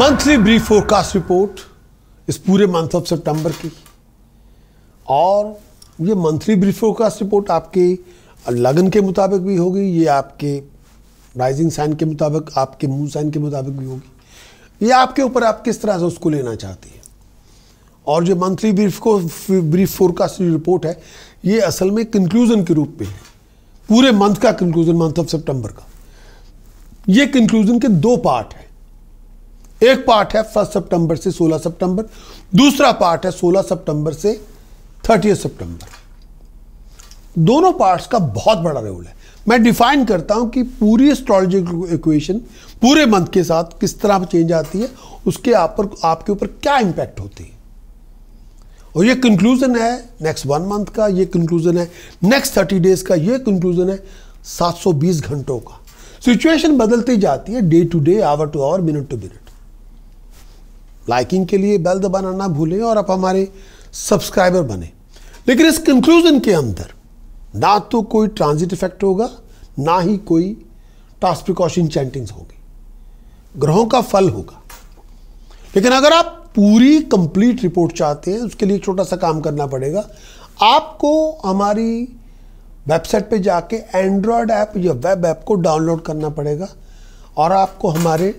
monthly brief forecast report इस पूरे month of सितंबर की और ये मंथली ब्रीफ फोरकास्ट रिपोर्ट आपके लगन के मुताबिक भी होगी ये आपके राइजिंग साइन के मुताबिक आपके मून साइन के मुताबिक भी होगी ये आपके ऊपर आप किस तरह से उसको लेना चाहती हैं और जो मंथली ब्रीफ को ब्रीफ फोरकास्ट रिपोर्ट है ये असल में कंक्लूज़न के रूप में है पूरे मंथ का कंक्लूज़न मंथ ऑफ सितंबर का ये कंक्लूज़न के दो पार्ट हैं एक पार्ट है फर्स्ट सितंबर से 16 सितंबर दूसरा पार्ट है 16 सितंबर से 30 सितंबर दोनों पार्ट्स का बहुत बड़ा रोल है मैं डिफाइन करता हूं कि पूरी एस्ट्रोलॉजी इक्वेशन पूरे मंथ के साथ किस तरह चेंज आती है उसके आप पर आपके ऊपर क्या इंपैक्ट होती है और ये कंक्लूजन है नेक्स्ट वन मंथ का ये कंक्लूजन है नेक्स्ट थर्टी डेज का ये कंक्लूजन है 720 घंटों का सिचुएशन बदलती जाती है day to day hour to hour minute to minute liking के लिए बेल दबाना ना भूलें और आप हमारे सब्सक्राइबर बने लेकिन इस कंक्लूजन के अंदर ना तो कोई ट्रांजिट इफेक्ट होगा ना ही कोई टास्क प्रिकॉशन चैंटिंग्स होगी ग्रहों का फल होगा लेकिन अगर आप पूरी कंप्लीट रिपोर्ट चाहते हैं उसके लिए छोटा सा काम करना पड़ेगा आपको हमारी वेबसाइट पे जाके एंड्रॉयड ऐप या वेब ऐप को डाउनलोड करना पड़ेगा और आपको हमारे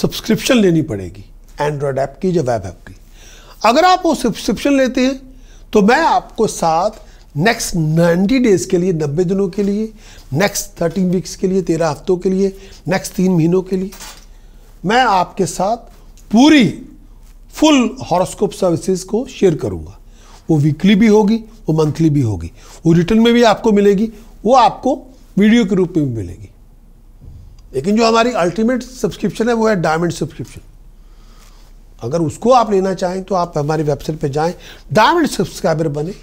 सब्सक्रिप्शन लेनी पड़ेगी एंड्रॉयड ऐप की जो वेब ऐप की अगर आप वो सब्सक्रिप्शन लेते हैं तो मैं आपको साथ नेक्स्ट नाइन्टी डेज के लिए नब्बे दिनों के लिए नेक्स्ट थर्टीन वीक्स के लिए तेरह हफ्तों के लिए नेक्स्ट तीन महीनों के लिए मैं आपके साथ पूरी फुल हॉरोस्कोप सर्विसेज को शेयर करूंगा वो वीकली भी होगी वो मंथली भी होगी वो रिटर्न में भी आपको मिलेगी वो आपको वीडियो के रूप में भी मिलेगी लेकिन जो हमारी अल्टीमेट सब्सक्रिप्शन है वो है डायमंड सब्सक्रिप्शन अगर उसको आप लेना चाहें तो आप हमारी वेबसाइट पर जाएं डायमंड सब्सक्राइबर बने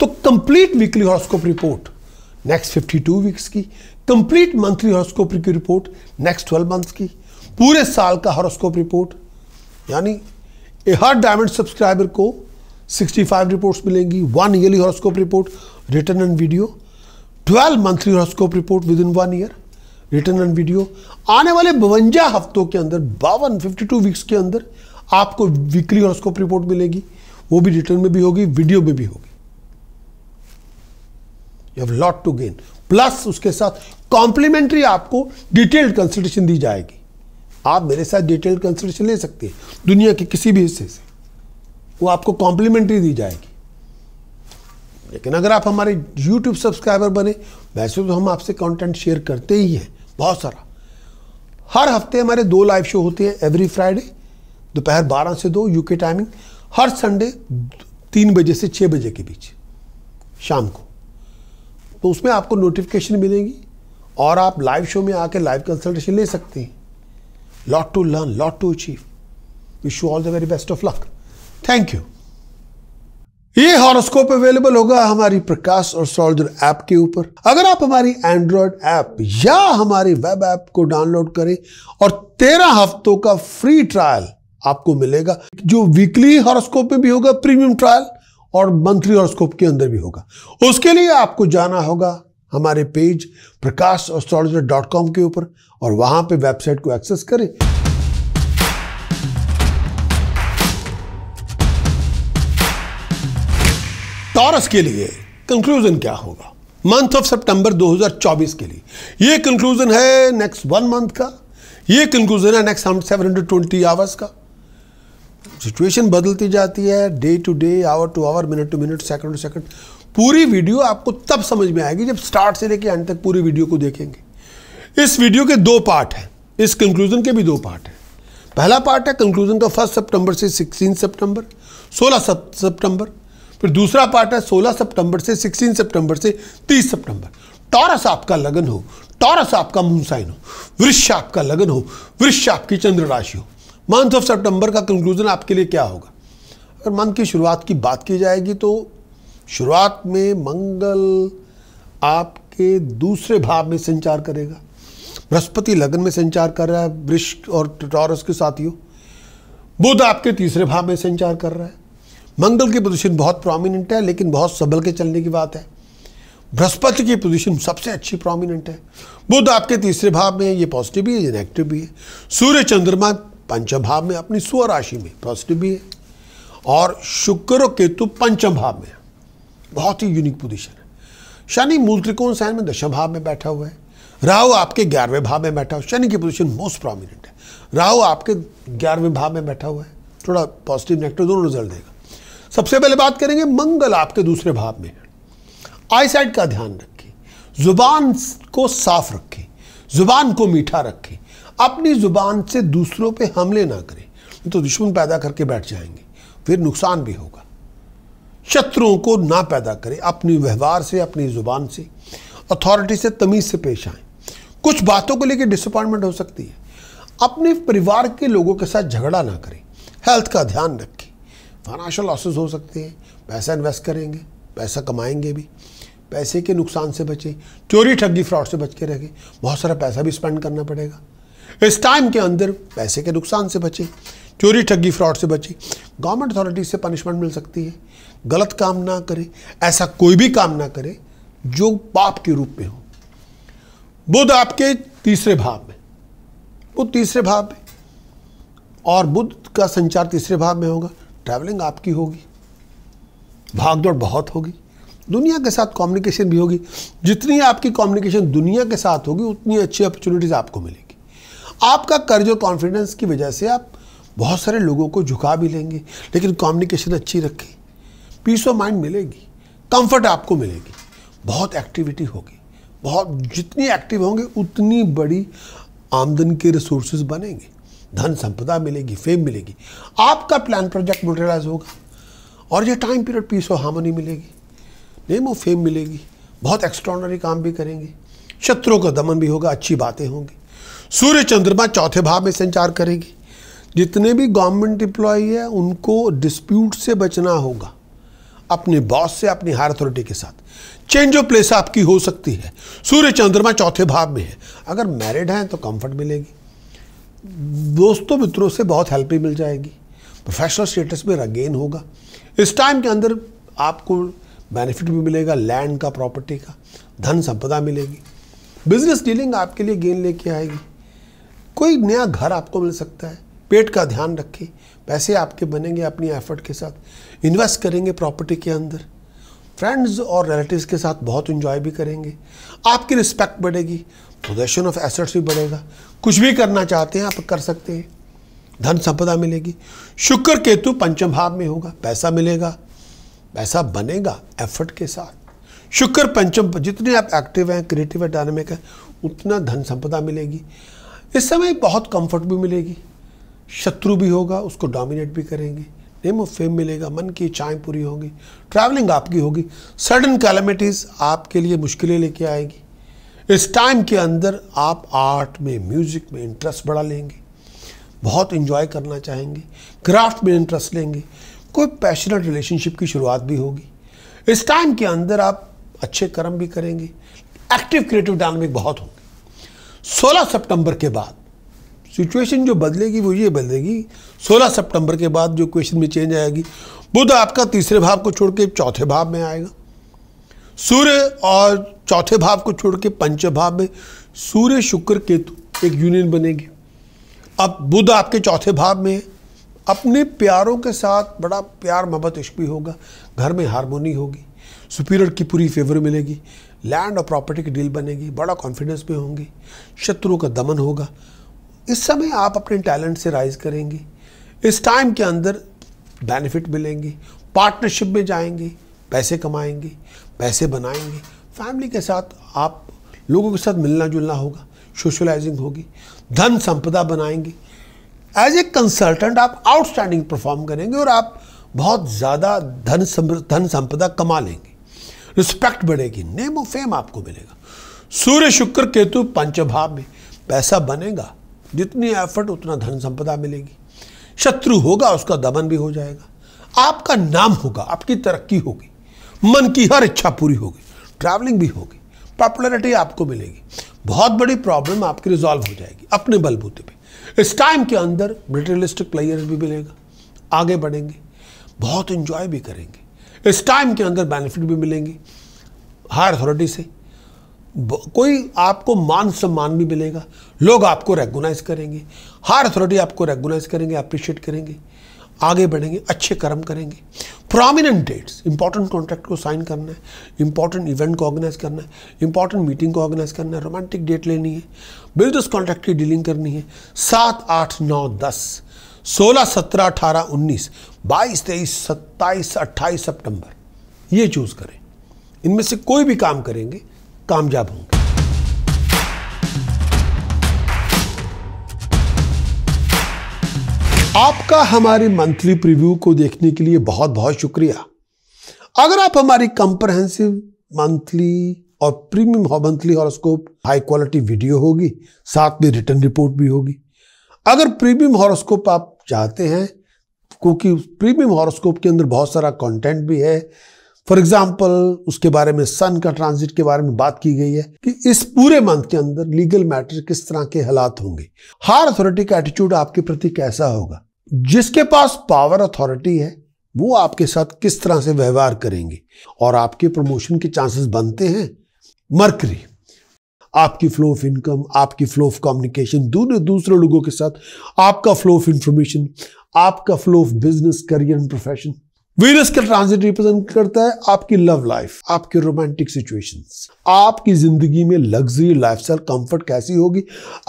तो complete weekly horoscope report next fifty two weeks की कंप्लीट मंथली हॉरोस्कोप की रिपोर्ट नेक्स्ट ट्वेल्व मंथ की पूरे साल का हॉरोस्कोप रिपोर्ट यानी हर डायमंड सब्सक्राइबर को 65 रिपोर्ट्स मिलेंगी one yearly horoscope report return and video 12 monthly horoscope report within one year return and video आने वाले बवंजा हफ्तों के अंदर बावन 52 वीक्स के अंदर आपको वीकली हॉरोस्कोप रिपोर्ट मिलेगी वो भी रिटर्न में भी होगी वीडियो में भी होगी you have lot to gain plus उसके साथ कॉम्प्लीमेंट्री आपको डिटेल्ड कंसल्टेशन दी जाएगी आप मेरे साथ डिटेल्ड कंसल्टेशन ले सकते हैं दुनिया के किसी भी हिस्से से वो आपको कॉम्प्लीमेंट्री दी जाएगी लेकिन अगर आप हमारे यूट्यूब सब्सक्राइबर बने वैसे तो हम आपसे कंटेंट शेयर करते ही हैं बहुत सारा हर हफ्ते हमारे दो लाइव शो होते हैं एवरी फ्राइडे दोपहर बारह से दो यूके टाइमिंग हर संडे तीन बजे से छः बजे के बीच शाम को तो उसमें आपको नोटिफिकेशन मिलेगी और आप लाइव शो में आके लाइव कंसल्टेशन ले सकते हैं lot to learn lot to achieve wish you all the very best of luck thank you ये हॉरोस्कोप अवेलेबल होगा हमारी प्रकाश और सोल्जर ऐप के ऊपर अगर आप हमारी एंड्रॉयड ऐप या हमारी वेब ऐप को डाउनलोड करें और तेरह हफ्तों का फ्री ट्रायल आपको मिलेगा जो वीकली हॉरोस्कोप में भी होगा प्रीमियम ट्रायल और मंथली हॉरोस्कोप के अंदर भी होगा उसके लिए आपको जाना होगा हमारे page Prakash astrologer dot com के ऊपर और वहां पे वेबसाइट को एक्सेस करें टॉरस के लिए कंक्लूजन क्या होगा मंथ ऑफ सितंबर 2024 के लिए ये कंक्लूजन है नेक्स्ट वन मंथ का ये कंक्लूजन है next seven hundred twenty hours का सिचुएशन बदलती जाती है day to day hour to hour minute to minute second to second पूरी वीडियो आपको तब समझ में आएगी जब स्टार्ट से लेकर एंड तक पूरी वीडियो को देखेंगे इस वीडियो के दो पार्ट हैं इस कंक्लूजन के भी दो पार्ट हैं पहला पार्ट है कंक्लूजन का फर्स्ट सितंबर से सिक्सटीन सितंबर सोलह सितंबर फिर दूसरा पार्ट है सोलह सितंबर से सिक्सटीन सितंबर से तीस सितंबर टॉरस आपका लगन हो टॉरस आपका मून साइन हो वृक्ष आपका लगन हो वृक्ष आपकी चंद्र राशि हो मंथ ऑफ सितंबर का कंक्लूजन आपके लिए क्या होगा अगर मंथ की शुरुआत की बात की जाएगी तो शुरुआत में मंगल आपके दूसरे भाव में संचार करेगा बृहस्पति लगन में संचार कर रहा है वृक्ष और टॉरस के साथियों बुध आपके तीसरे भाव में संचार कर रहा है मंगल की पोजीशन बहुत प्रोमिनेंट है लेकिन बहुत संभल के चलने की बात है बृहस्पति की पोजीशन सबसे अच्छी प्रोमिनेंट है बुध आपके तीसरे भाव में ये पॉजिटिव भी है ये नेगेटिव भी है सूर्य चंद्रमा पंचम भाव में अपनी स्व राशि में पॉजिटिव भी है और शुक्र केतु पंचम भाव में बहुत ही यूनिक पोजीशन है शनि मूल त्रिकोण साइन में दशम भाव में बैठा हुआ है राहु आपके ग्यारहवें भाव में बैठा हुआ शनि की पोजीशन मोस्ट प्रोमिनेंट है राहु आपके ग्यारहवें भाव में बैठा हुआ है थोड़ा पॉजिटिव नेगेटिव दोनों रिजल्ट देगा सबसे पहले बात करेंगे मंगल आपके दूसरे भाव में आई साइड का ध्यान रखें जुबान को साफ रखें जुबान को मीठा रखें अपनी ज़ुबान से दूसरों पे हमले ना करें तो दुश्मन पैदा करके बैठ जाएंगे फिर नुकसान भी होगा शत्रुओं को ना पैदा करें अपनी व्यवहार से अपनी ज़ुबान से अथॉरिटी से तमीज़ से पेश आएँ कुछ बातों को लेकर डिसअपॉइंटमेंट हो सकती है अपने परिवार के लोगों के साथ झगड़ा ना करें हेल्थ का ध्यान रखें फाइनेंशियल लॉसेस हो सकते हैं पैसा इन्वेस्ट करेंगे पैसा कमाएंगे भी पैसे के नुकसान से बचें चोरी ठगी फ्रॉड से बच के रहें बहुत सारा पैसा भी स्पेंड करना पड़ेगा इस टाइम के अंदर पैसे के नुकसान से बचें चोरी ठगी फ्रॉड से बचें गवर्नमेंट अथॉरिटी से पनिशमेंट मिल सकती है गलत काम ना करें ऐसा कोई भी काम ना करे जो पाप के रूप में हो बुध आपके तीसरे भाव में बुध तीसरे भाव में और बुद्ध का संचार तीसरे भाव में होगा ट्रैवलिंग आपकी होगी भागदौड़ बहुत होगी दुनिया के साथ कम्युनिकेशन भी होगी जितनी आपकी कम्युनिकेशन दुनिया के साथ होगी उतनी अच्छी अपॉर्चुनिटीज़ आपको मिलेगी आपका कर्ज और कॉन्फिडेंस की वजह से आप बहुत सारे लोगों को झुका भी लेंगे लेकिन कम्युनिकेशन अच्छी रखें पीस ऑफ माइंड मिलेगी कंफर्ट आपको मिलेगी बहुत एक्टिविटी होगी बहुत जितनी एक्टिव होंगे उतनी बड़ी आमदन के रिसोर्सेज बनेंगे धन संपदा मिलेगी फेम मिलेगी आपका प्लान प्रोजेक्ट मटेरियलाइज होगा और ये time period peace of harmony मिलेगी नेम ऑफ फेम मिलेगी बहुत एक्स्ट्रॉनरी काम भी करेंगे शत्रुओं का दमन भी होगा अच्छी बातें होंगी सूर्य चंद्रमा चौथे भाव में संचार करेगी जितने भी गवर्नमेंट इम्प्लॉय है उनको डिस्प्यूट से बचना होगा अपने बॉस से अपनी हायर अथॉरिटी के साथ चेंज ऑफ प्लेस आपकी हो सकती है सूर्य चंद्रमा चौथे भाव में है अगर मैरिड हैं तो कंफर्ट मिलेगी दोस्तों मित्रों से बहुत हेल्प भी मिल जाएगी प्रोफेशनल स्टेटस में रगेन होगा इस टाइम के अंदर आपको बेनिफिट भी मिलेगा लैंड का प्रॉपर्टी का धन संपदा मिलेगी बिजनेस डीलिंग आपके लिए गेन लेके आएगी कोई नया घर आपको मिल सकता है पेट का ध्यान रखें पैसे आपके बनेंगे अपनी एफर्ट के साथ इन्वेस्ट करेंगे प्रॉपर्टी के अंदर फ्रेंड्स और रिलेटिव्स के साथ बहुत इन्जॉय भी करेंगे आपकी रिस्पेक्ट बढ़ेगी प्रोजेशन ऑफ एसेट्स भी बढ़ेगा कुछ भी करना चाहते हैं आप कर सकते हैं धन संपदा मिलेगी शुक्र केतु पंचम भाव में होगा पैसा मिलेगा पैसा बनेगा एफर्ट के साथ शुक्र पंचम जितने आप एक्टिव हैं क्रिएटिव है डायनेमिक हैं उतना धन संपदा मिलेगी इस समय बहुत कंफर्ट भी मिलेगी शत्रु भी होगा उसको डोमिनेट भी करेंगे नेम ऑफ फेम मिलेगा मन की इच्छाएं पूरी होंगी ट्रैवलिंग आपकी होगी सडन कैलमिटीज़ आपके लिए मुश्किलें लेके आएगी इस टाइम के अंदर आप आर्ट में म्यूज़िक में इंटरेस्ट बढ़ा लेंगे बहुत इंजॉय करना चाहेंगे क्राफ्ट में इंटरेस्ट लेंगे कोई पैशनेट रिलेशनशिप की शुरुआत भी होगी इस टाइम के अंदर आप अच्छे कर्म भी करेंगे एक्टिव क्रिएटिव डायनामिक बहुत होंगे 16 सितंबर के बाद सिचुएशन जो बदलेगी वो ये बदलेगी 16 सितंबर के बाद जो क्वेश्चन में चेंज आएगी बुध आपका तीसरे भाव को छोड़ के चौथे भाव में आएगा सूर्य और चौथे भाव को छोड़ के पंच भाव में सूर्य शुक्र केतु एक यूनियन बनेगी अब बुध आपके चौथे भाव में है अपने प्यारों के साथ बड़ा प्यार मोहब्बत इश्क भी होगा घर में हारमोनी होगी सुपीरियर की पूरी फेवर मिलेगी लैंड और प्रॉपर्टी की डील बनेगी बड़ा कॉन्फिडेंस में होंगे शत्रुओं का दमन होगा इस समय आप अपने टैलेंट से राइज करेंगे इस टाइम के अंदर बेनिफिट मिलेंगे पार्टनरशिप में जाएंगे पैसे कमाएंगे पैसे बनाएंगे फैमिली के साथ आप लोगों के साथ मिलना जुलना होगा सोशलाइजिंग होगी धन संपदा बनाएंगे एज ए कंसल्टेंट आप आउटस्टैंडिंग परफॉर्म करेंगे और आप बहुत ज़्यादा धन धन संपदा कमा लेंगे रिस्पेक्ट बढ़ेगी नेम ऑफ फेम आपको मिलेगा सूर्य शुक्र केतु पंचभाव में पैसा बनेगा जितनी एफर्ट उतना धन संपदा मिलेगी शत्रु होगा उसका दमन भी हो जाएगा आपका नाम होगा आपकी तरक्की होगी मन की हर इच्छा पूरी होगी ट्रैवलिंग भी होगी पॉपुलरिटी आपको मिलेगी बहुत बड़ी प्रॉब्लम आपकी रिजॉल्व हो जाएगी अपने बलबूते पे इस टाइम के अंदर मटेरियलिस्टिक प्लेयर्स भी मिलेगा आगे बढ़ेंगे बहुत इंजॉय भी करेंगे इस टाइम के अंदर बेनिफिट भी मिलेंगे हायर अथॉरिटी से कोई आपको मान सम्मान भी मिलेगा लोग आपको रेगुनाइज करेंगे हायर अथॉरिटी आपको रेगुनाइज करेंगे अप्रिशिएट करेंगे आगे बढ़ेंगे अच्छे कर्म करेंगे प्रोमिनेंट डेट्स इंपॉर्टेंट कॉन्ट्रैक्ट को साइन करना है इंपॉर्टेंट इवेंट को ऑर्गेनाइज करना है इंपॉर्टेंट मीटिंग को ऑर्गेनाइज करना है रोमांटिक डेट लेनी है बिजनेस कॉन्ट्रैक्ट की डीलिंग करनी है सात आठ नौ दस सोलह सत्रह अठारह उन्नीस बाईस तेईस सत्ताईस अट्ठाईस सितंबर ये चूज़ करें इनमें से कोई भी काम करेंगे कामयाब होंगे आपका हमारी मंथली प्रीव्यू को देखने के लिए बहुत बहुत शुक्रिया अगर आप हमारी कंप्रहेंसिव मंथली और premium monthly horoscope high quality video होगी साथ में रिटर्न रिपोर्ट भी होगी अगर प्रीमियम हॉरोस्कोप आप चाहते हैं क्योंकि प्रीमियम हॉरोस्कोप के अंदर बहुत सारा कंटेंट भी है फॉर एग्जाम्पल उसके बारे में सन का ट्रांजिट के बारे में बात की गई है कि इस पूरे मंथ के अंदर लीगल मैटर किस तरह के हालात होंगे हार अथॉरिटी का एटीट्यूड आपके प्रति कैसा होगा जिसके पास पावर अथॉरिटी है वो आपके साथ किस तरह से व्यवहार करेंगे और आपके प्रमोशन के चांसेस बनते हैं मरकरी आपकी फ्लो ऑफ इनकम आपकी फ्लो ऑफ कम्युनिकेशन दूसरे दूसरे लोगों के साथ आपका फ्लो ऑफ इंफॉर्मेशन आपका flow of business career and profession Venus का ट्रांजिट रिप्रेजेंट करता है आपकी लव लाइफ आपके रोमांटिक सिचुएशंस आपकी जिंदगी में लग्जरी लाइफ स्टाइल कंफर्ट कैसी होगी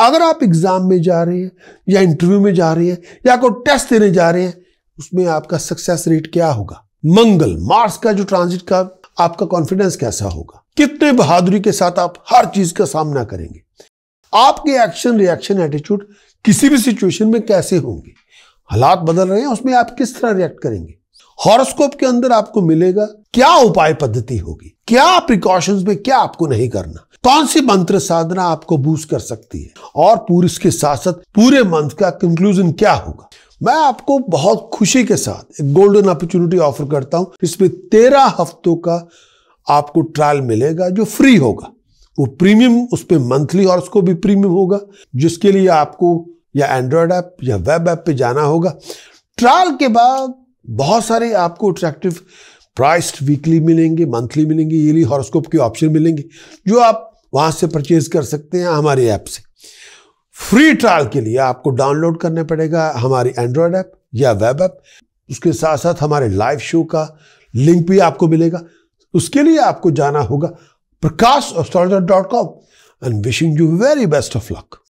अगर आप एग्जाम में जा रहे हैं या इंटरव्यू में जा रहे हैं या कोई टेस्ट देने जा रहे हैं उसमें आपका सक्सेस रेट क्या होगा मंगल मार्स का जो ट्रांजिट का आपका कॉन्फिडेंस कैसा होगा कितने बहादुरी के साथ आप हर चीज का सामना करेंगे आपके एक्शन रिएक्शन एटीट्यूड किसी भी सिचुएशन में कैसे होंगे हालात बदल रहे हैं उसमें आप किस तरह रिएक्ट करेंगे हॉरोस्कोप के अंदर आपको मिलेगा क्या उपाय पद्धति होगी क्या प्रिकॉशंस में क्या आपको नहीं करना कौन सी मंत्र साधना आपको बूस्ट कर सकती है और पूरे इसके साथ साथ पूरे मंथ का कंक्लूजन क्या होगा मैं आपको बहुत खुशी के साथ एक गोल्डन अपॉर्चुनिटी ऑफर करता हूं इसमें तेरह हफ्तों का आपको ट्रायल मिलेगा जो फ्री होगा वो प्रीमियम उस पर मंथली और उसको भी प्रीमियम होगा जिसके लिए आपको या एंड्रॉयड ऐप या वेब ऐप पे जाना होगा ट्रायल के बाद बहुत सारे आपको अट्रैक्टिव प्राइस्ड वीकली मिलेंगे मंथली मिलेंगे ईयरली हॉरोस्कोप के ऑप्शन मिलेंगे जो आप वहाँ से परचेज कर सकते हैं हमारे ऐप से फ्री ट्रायल के लिए आपको डाउनलोड करना पड़ेगा हमारी एंड्रॉयड ऐप या वेब ऐप उसके साथ साथ हमारे लाइव शो का लिंक भी आपको मिलेगा उसके लिए आपको जाना होगा Prakash astrologer dot com and wishing you very best of luck